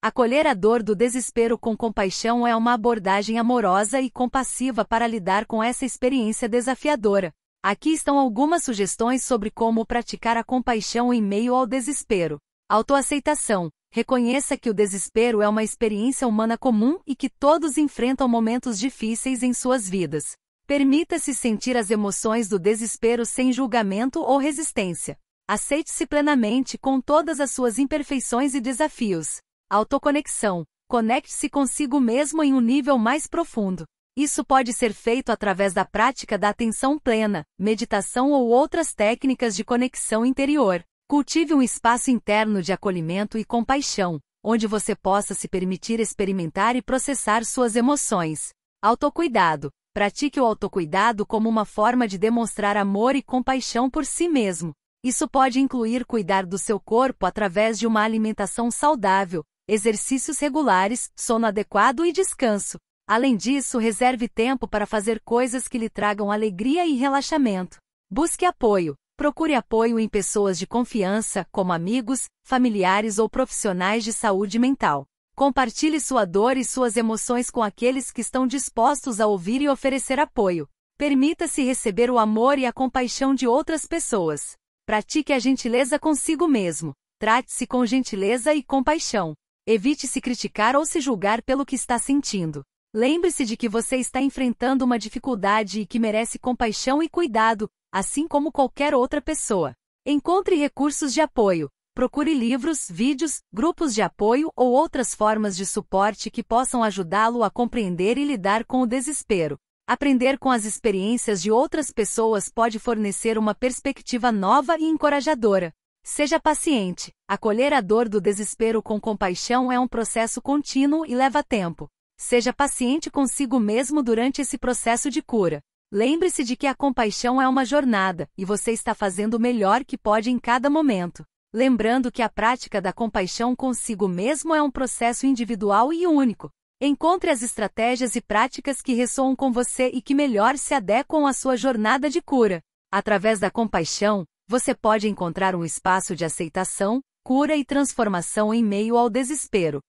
Acolher a dor do desespero com compaixão é uma abordagem amorosa e compassiva para lidar com essa experiência desafiadora. Aqui estão algumas sugestões sobre como praticar a compaixão em meio ao desespero. Autoaceitação. Reconheça que o desespero é uma experiência humana comum e que todos enfrentam momentos difíceis em suas vidas. Permita-se sentir as emoções do desespero sem julgamento ou resistência. Aceite-se plenamente com todas as suas imperfeições e desafios. Autoconexão. Conecte-se consigo mesmo em um nível mais profundo. Isso pode ser feito através da prática da atenção plena, meditação ou outras técnicas de conexão interior. Cultive um espaço interno de acolhimento e compaixão, onde você possa se permitir experimentar e processar suas emoções. Autocuidado. Pratique o autocuidado como uma forma de demonstrar amor e compaixão por si mesmo. Isso pode incluir cuidar do seu corpo através de uma alimentação saudável, exercícios regulares, sono adequado e descanso. Além disso, reserve tempo para fazer coisas que lhe tragam alegria e relaxamento. Busque apoio. Procure apoio em pessoas de confiança, como amigos, familiares ou profissionais de saúde mental. Compartilhe sua dor e suas emoções com aqueles que estão dispostos a ouvir e oferecer apoio. Permita-se receber o amor e a compaixão de outras pessoas. Pratique a gentileza consigo mesmo. Trate-se com gentileza e compaixão. Evite se criticar ou se julgar pelo que está sentindo. Lembre-se de que você está enfrentando uma dificuldade e que merece compaixão e cuidado, assim como qualquer outra pessoa. Encontre recursos de apoio. Procure livros, vídeos, grupos de apoio ou outras formas de suporte que possam ajudá-lo a compreender e lidar com o desespero. Aprender com as experiências de outras pessoas pode fornecer uma perspectiva nova e encorajadora. Seja paciente. Acolher a dor do desespero com compaixão é um processo contínuo e leva tempo. Seja paciente consigo mesmo durante esse processo de cura. Lembre-se de que a compaixão é uma jornada, e você está fazendo o melhor que pode em cada momento. Lembrando que a prática da compaixão consigo mesmo é um processo individual e único. Encontre as estratégias e práticas que ressoam com você e que melhor se adequam à sua jornada de cura. Através da compaixão, você pode encontrar um espaço de aceitação, cura e transformação em meio ao desespero,